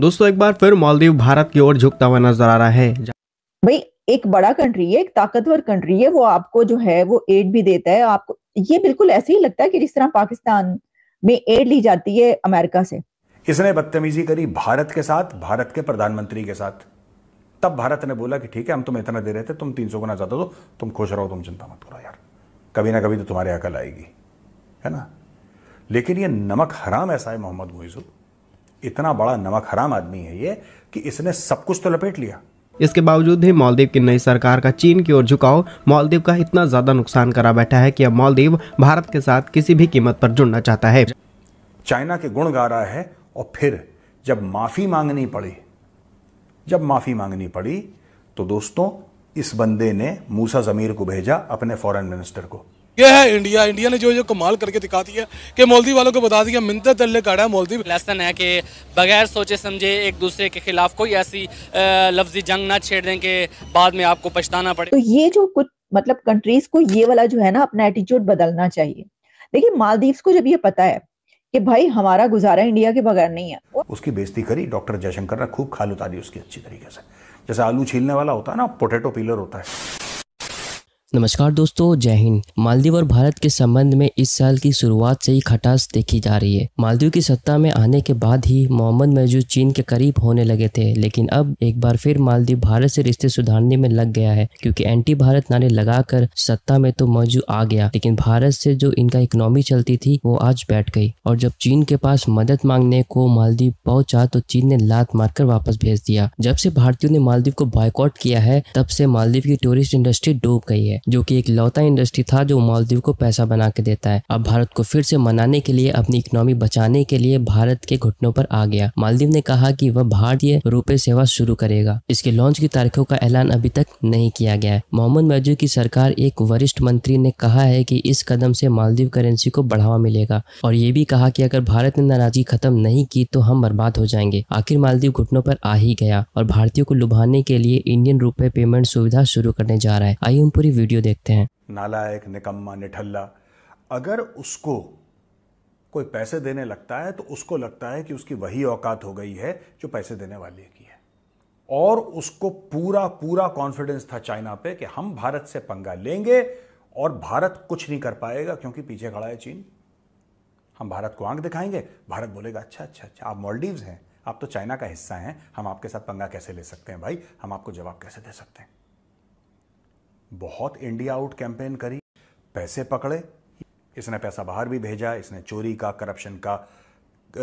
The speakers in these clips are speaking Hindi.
दोस्तों एक बार फिर मालदीव भारत की ओर झुकता हुआ नजर आ रहा है भाई एक बड़ा कंट्री है एक ताकतवर कंट्री है वो आपको जो है वो एड भी देता है आपको ये बिल्कुल ऐसे ही लगता है कि जिस तरह पाकिस्तान में एड ली जाती है अमेरिका से इसने बदतमीजी करी भारत के साथ भारत के प्रधानमंत्री के साथ तब भारत ने बोला कि ठीक है हम तुम इतना दे रहे थे तुम तीन सौ गुना ज्यादा दो तुम खुश रहो तुम चिंता मत करो यार कभी ना कभी तो तुम्हारी अकल आएगी है ना लेकिन ये नमक हराम ऐसा है मोहम्मद मोइजू इतना बड़ा नमक हराम आदमी है ये कि इसने सब कुछ तो लपेट लिया इसके बावजूद भी मालदीव की नई सरकार का चीन की ओर झुकाव मालदीव का इतना ज्यादा नुकसान करा बैठा है कि अब मालदीव भारत के साथ किसी भी कीमत पर जुड़ना चाहता है चाइना के गुण गा रहा है और फिर जब माफी मांगनी पड़ी जब माफी मांगनी पड़ी तो दोस्तों इस बंदे ने मूसा जमीर को भेजा अपने फॉरेन मिनिस्टर को ये है इंडिया इंडिया ने जो जो कमाल करके दिखा दिया कि मौलदी वालों को बता दिया मिनत तल्ले काड़ा है मौलदी लेसन है कि बगैर सोचे समझे एक दूसरे के खिलाफ कोई ऐसी लफ्जी जंग ना छेड़ दें कि बाद में आपको पछताना पड़े तो ये जो कुछ मतलब कंट्रीज को ये वाला जो है ना अपना एटीट्यूड बदलना चाहिए देखिए मालदीव को जब ये पता है कि भाई हमारा गुजारा इंडिया के बगैर नहीं है उसकी बेइज्जती करी डॉक्टर जयशंकर ने खूब खाल उतारी उसकी अच्छी तरीके से जैसे आलू छीलने वाला होता है ना पोटैटो पीलर होता है नमस्कार दोस्तों जय हिंद मालदीव और भारत के संबंध में इस साल की शुरुआत से ही खटास देखी जा रही है मालदीव की सत्ता में आने के बाद ही मोहम्मद मैजू चीन के करीब होने लगे थे लेकिन अब एक बार फिर मालदीव भारत से रिश्ते सुधारने में लग गया है क्योंकि एंटी भारत नारे लगाकर सत्ता में तो मौजू आ गया लेकिन भारत से जो इनका इकोनॉमी चलती थी वो आज बैठ गई और जब चीन के पास मदद मांगने को मालदीव पहुंचा तो चीन ने लात मारकर वापस भेज दिया जब से भारतीयों ने मालदीव को बायकॉट किया है तब से मालदीव की टूरिस्ट इंडस्ट्री डूब गई है जो कि एक लौता इंडस्ट्री था जो मालदीव को पैसा बना के देता है अब भारत को फिर से मनाने के लिए अपनी इकोनॉमी बचाने के लिए भारत के घुटनों पर आ गया मालदीव ने कहा कि वह भारतीय रुपए सेवा शुरू करेगा इसके लॉन्च की तारीखों का ऐलान अभी तक नहीं किया गया है मोहम्मद मजू की सरकार एक वरिष्ठ मंत्री ने कहा है की इस कदम से मालदीव करेंसी को बढ़ावा मिलेगा और ये भी कहा की अगर भारत ने नाराजगी खत्म नहीं की तो हम बर्बाद हो जाएंगे आखिर मालदीव घुटनों पर आ ही गया और भारतीयों को लुभाने के लिए इंडियन रुपए पेमेंट सुविधा शुरू करने जा रहा है आइए हम पूरी वीडियो वीडियो देखते हैं नालायक निकम्मा निठल्ला अगर उसको कोई पैसे देने लगता है तो उसको लगता है कि उसकी वही औकात हो गई है जो पैसे देने वाले की है और उसको पूरा पूरा कॉन्फिडेंस था चाइना पे कि हम भारत से पंगा लेंगे और भारत कुछ नहीं कर पाएगा क्योंकि पीछे खड़ा है चीन हम भारत को आंख दिखाएंगे भारत बोलेगा अच्छा अच्छा अच्छा आप मॉलडीव हैं आप तो चाइना का हिस्सा हैं हम आपके साथ पंगा कैसे ले सकते हैं भाई हम आपको जवाब कैसे दे सकते हैं बहुत इंडिया आउट कैंपेन करी पैसे पकड़े इसने पैसा बाहर भी भेजा इसने चोरी का करप्शन का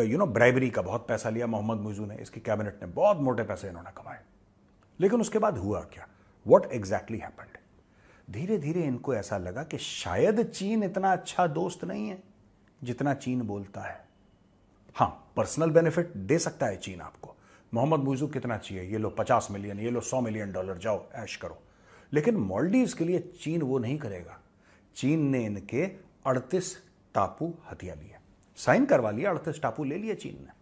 यू नो ब्राइबरी का बहुत पैसा लिया मोहम्मद मुजू ने इसकी कैबिनेट ने बहुत मोटे पैसे इन्होंने कमाए लेकिन उसके बाद हुआ क्या वॉट एग्जैक्टली हैपेंड धीरे धीरे इनको ऐसा लगा कि शायद चीन इतना अच्छा दोस्त नहीं है जितना चीन बोलता है हाँ पर्सनल बेनिफिट दे सकता है चीन आपको मोहम्मद मुजू कितना चाहिए ये लो पचास मिलियन ये लो सौ मिलियन डॉलर जाओ ऐश करो लेकिन मॉलडीव्स के लिए चीन वो नहीं करेगा चीन ने इनके 38 टापू हथिया लिए साइन करवा लिया अड़तीस टापू ले लिए चीन ने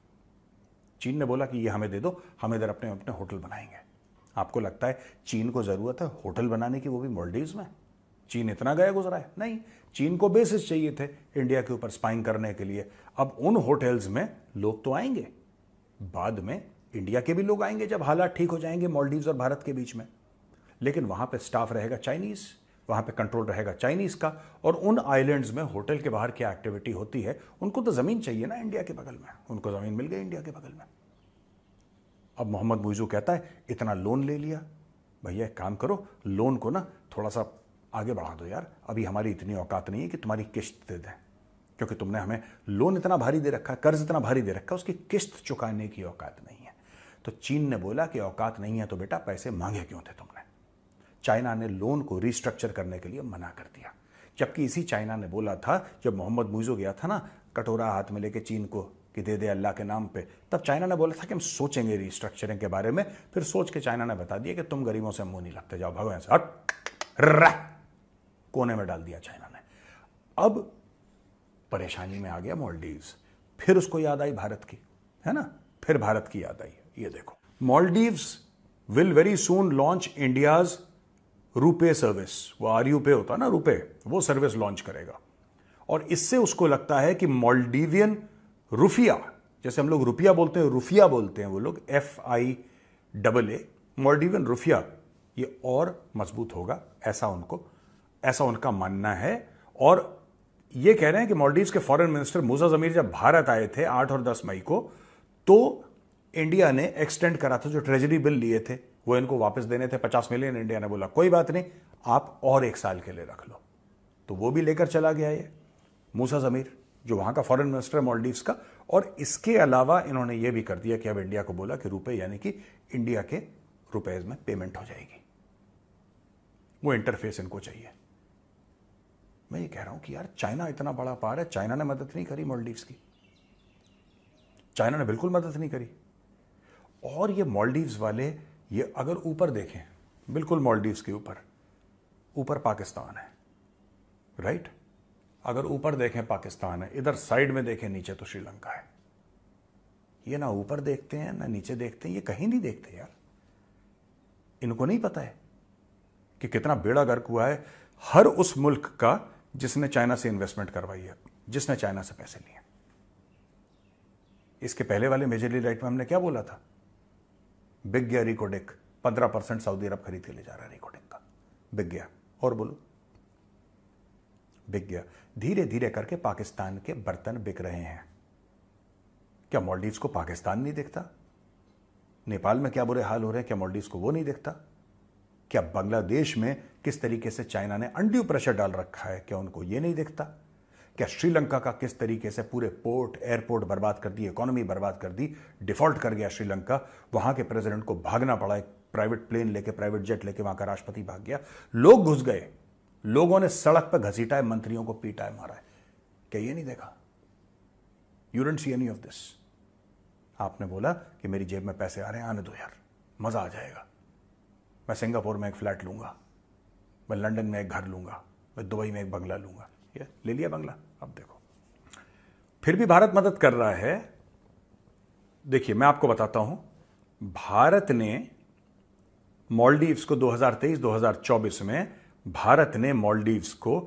चीन ने बोला कि ये हमें दे दो हम इधर अपने अपने होटल बनाएंगे आपको लगता है चीन को ज़रूरत है होटल बनाने की वो भी मॉलडीव्स में चीन इतना गया गुजरा है नहीं चीन को बेसिस चाहिए थे इंडिया के ऊपर स्पाइंग करने के लिए अब उन होटल्स में लोग तो आएंगे बाद में इंडिया के भी लोग आएंगे जब हालात ठीक हो जाएंगे मॉलडीव्स और भारत के बीच में लेकिन वहाँ पे स्टाफ रहेगा चाइनीज़ वहाँ पे कंट्रोल रहेगा चाइनीज़ का और उन आइलैंड्स में होटल के बाहर क्या एक्टिविटी होती है उनको तो ज़मीन चाहिए ना इंडिया के बगल में उनको ज़मीन मिल गई इंडिया के बगल में अब मोहम्मद मुइजू कहता है इतना लोन ले लिया भैया एक काम करो लोन को ना थोड़ा सा आगे बढ़ा दो यार अभी हमारी इतनी औकात नहीं है कि तुम्हारी किश्त दे दें क्योंकि तुमने हमें लोन इतना भारी दे रखा है कर्ज इतना भारी दे रखा है उसकी किश्त चुकाने की औकात नहीं है तो चीन ने बोला कि औकात नहीं है तो बेटा पैसे मांगे क्यों थे तुमने चाइना ने लोन को रिस्ट्रक्चर करने के लिए मना कर दिया जबकि इसी चाइना ने बोला था जब मोहम्मद मुइजो गया था ना कटोरा हाथ में लेके चीन को कि दे दे अल्लाह के नाम पे तब चाइना ने बोला था कि हम सोचेंगे रिस्ट्रक्चरिंग के बारे में फिर सोच के चाइना ने बता दिया कि तुम गरीबों से मुंह नहीं लगते जाओ भगो से हट कोने में डाल दिया चाइना ने अब परेशानी में आ गया मॉलडीव फिर उसको याद आई भारत की है ना फिर भारत की याद आई ये देखो Maldives will very soon launch India's RuPay service वो आर यू पे होता ना रुपे वो सर्विस लॉन्च करेगा और इससे उसको लगता है कि मॉलडीवियन रुफिया जैसे हम लोग रुपया बोलते हैं रुफिया बोलते हैं वो लोग एफ आई डबल ए मॉलडीवियन रुफिया ये और मजबूत होगा ऐसा उनको ऐसा उनका मानना है और ये कह रहे हैं कि मॉलडीव्स के फॉरेन मिनिस्टर मुजा जमीर जब भारत आए थे आठ और दस मई को तो इंडिया ने एक्सटेंड करा था जो ट्रेजरी बिल लिए थे वो इनको वापस देने थे पचास मिलियन इंडिया ने बोला कोई बात नहीं आप और एक साल के लिए रख लो तो वो भी लेकर चला गया ये मूसा जमीर जो वहां का फॉरेन मिनिस्टर है मॉलडीव्स का और इसके अलावा इन्होंने ये भी कर दिया कि अब इंडिया को बोला कि रुपए यानी कि इंडिया के रुपए में पेमेंट हो जाएगी वो इंटरफेस इनको चाहिए मैं ये कह रहा हूं कि यार चाइना इतना बड़ा पार है चाइना ने मदद नहीं करी मॉलडीव्स की चाइना ने बिल्कुल मदद नहीं करी और ये मॉलडीव्स वाले ये अगर ऊपर देखें बिल्कुल मॉलडीव्स के ऊपर ऊपर पाकिस्तान है राइट अगर ऊपर देखें पाकिस्तान है इधर साइड में देखें नीचे तो श्रीलंका है ये ना ऊपर देखते हैं ना नीचे देखते हैं ये कहीं नहीं देखते यार इनको नहीं पता है कि कितना बेड़ा गर्क हुआ है हर उस मुल्क का जिसने चाइना से इन्वेस्टमेंट करवाई है जिसने चाइना से पैसे लिए इसके पहले वाले मेजरली राइट में हमने क्या बोला था बिक गया रिकोडिक पंद्रह परसेंट सऊदी अरब खरीद के ले जा रहा है रिकोडिक का बिक गया और बोलो बिक गया धीरे धीरे करके पाकिस्तान के बर्तन बिक रहे हैं क्या मॉलडीव को पाकिस्तान नहीं देखता नेपाल में क्या बुरे हाल हो रहे हैं क्या मॉलडीव को वो नहीं देखता क्या बांग्लादेश में किस तरीके से चाइना ने अंड्यू प्रेशर डाल रखा है क्या उनको ये नहीं देखता क्या श्रीलंका का किस तरीके से पूरे पोर्ट एयरपोर्ट बर्बाद कर दी इकोनॉमी बर्बाद कर दी डिफॉल्ट कर गया श्रीलंका वहां के प्रेसिडेंट को भागना पड़ा एक प्राइवेट प्लेन लेके प्राइवेट जेट लेके वहां का राष्ट्रपति भाग गया लोग घुस गए लोगों ने सड़क पर घसीटा है मंत्रियों को पीटा है मारा है क्या ये नहीं देखा you didn't see any of this आपने बोला कि मेरी जेब में पैसे आ रहे हैं आने दो यार मजा आ जाएगा मैं सिंगापुर में एक फ्लैट लूंगा मैं लंदन में एक घर लूंगा मैं दुबई में एक बंगला लूंगा ये ले लिया बंगला अब देखो फिर भी भारत मदद कर रहा है देखिए मैं आपको बताता हूं भारत ने मॉलडीव्स को 2023-2024 में भारत ने मॉलडीव्स को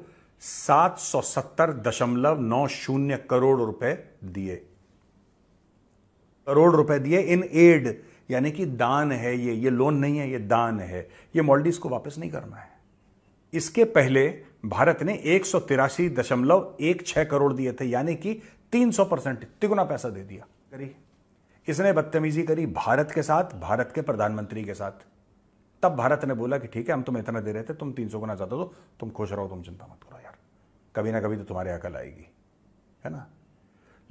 शून्य करोड़ रुपए दिए करोड़ रुपए दिए इन एड यानी कि दान है ये ये लोन नहीं है ये दान है ये मॉलडीव्स को वापस नहीं करना है इसके पहले भारत ने एक दशमलव एक छह करोड़ दिए थे यानी कि 300 परसेंट तिगुना पैसा दे दिया करी इसने बदतमीजी करी भारत के साथ भारत के प्रधानमंत्री के साथ तब भारत ने बोला कि ठीक है हम तुम्हें इतना दे रहे थे तुम 300 गुना ज़्यादा दो तुम खुश रहो तुम चिंता मत करो यार कभी ना कभी तो तुम्हारी अकल आएगी है ना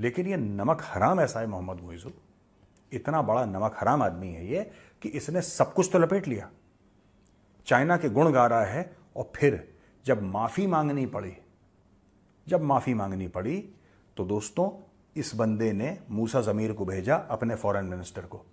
लेकिन ये नमक हराम ऐसा है मोहम्मद मोइजुल इतना बड़ा नमक हराम आदमी है ये कि इसने सब कुछ तो लपेट लिया चाइना के गुण गा रहा है और फिर जब माफ़ी मांगनी पड़ी जब माफ़ी मांगनी पड़ी तो दोस्तों इस बंदे ने मूसा ज़मीर को भेजा अपने फॉरेन मिनिस्टर को